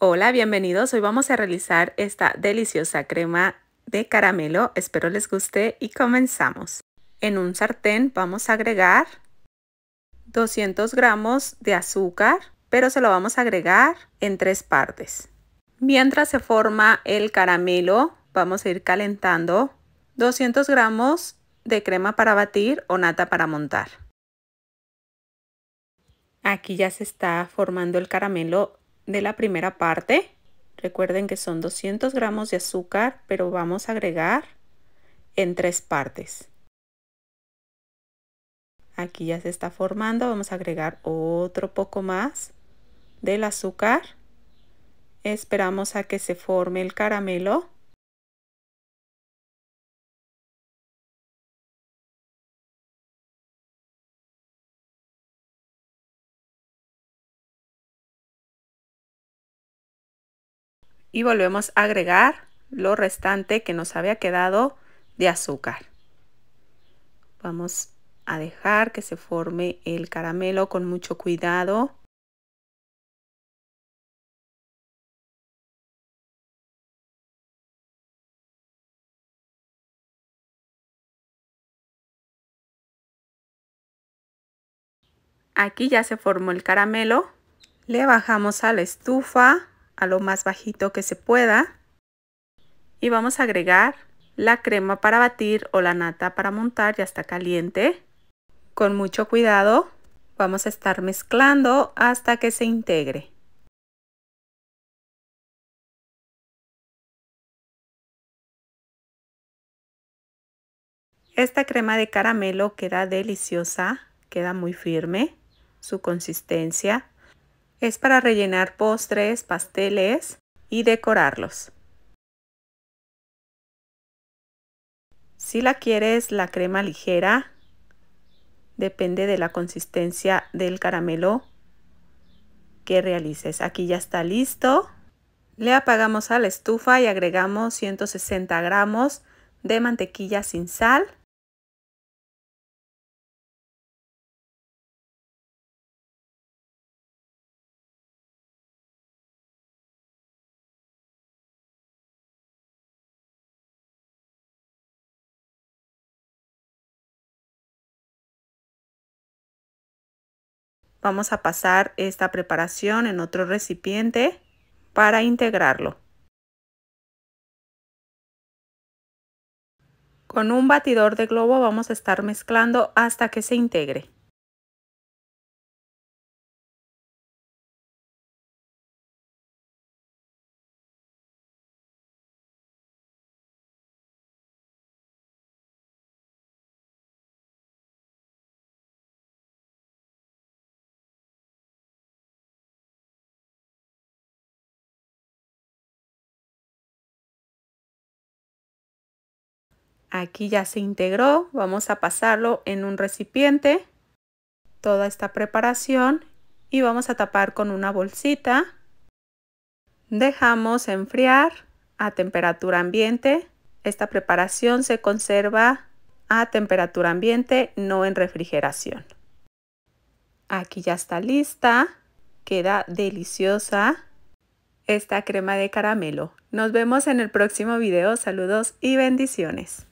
Hola, bienvenidos. Hoy vamos a realizar esta deliciosa crema de caramelo. Espero les guste y comenzamos. En un sartén vamos a agregar 200 gramos de azúcar, pero se lo vamos a agregar en tres partes. Mientras se forma el caramelo, vamos a ir calentando 200 gramos de crema para batir o nata para montar. Aquí ya se está formando el caramelo de la primera parte. Recuerden que son 200 gramos de azúcar, pero vamos a agregar en tres partes. Aquí ya se está formando, vamos a agregar otro poco más del azúcar. Esperamos a que se forme el caramelo. y volvemos a agregar lo restante que nos había quedado de azúcar. Vamos a dejar que se forme el caramelo con mucho cuidado. Aquí ya se formó el caramelo. Le bajamos a la estufa a lo más bajito que se pueda. Y vamos a agregar la crema para batir o la nata para montar, ya está caliente. Con mucho cuidado vamos a estar mezclando hasta que se integre. Esta crema de caramelo queda deliciosa, queda muy firme su consistencia es para rellenar postres, pasteles y decorarlos. Si la quieres la crema ligera, depende de la consistencia del caramelo que realices. Aquí ya está listo. Le apagamos a la estufa y agregamos 160 gramos de mantequilla sin sal Vamos a pasar esta preparación en otro recipiente para integrarlo. Con un batidor de globo vamos a estar mezclando hasta que se integre. Aquí ya se integró, vamos a pasarlo en un recipiente, toda esta preparación y vamos a tapar con una bolsita. Dejamos enfriar a temperatura ambiente. Esta preparación se conserva a temperatura ambiente, no en refrigeración. Aquí ya está lista, queda deliciosa esta crema de caramelo. Nos vemos en el próximo video, saludos y bendiciones.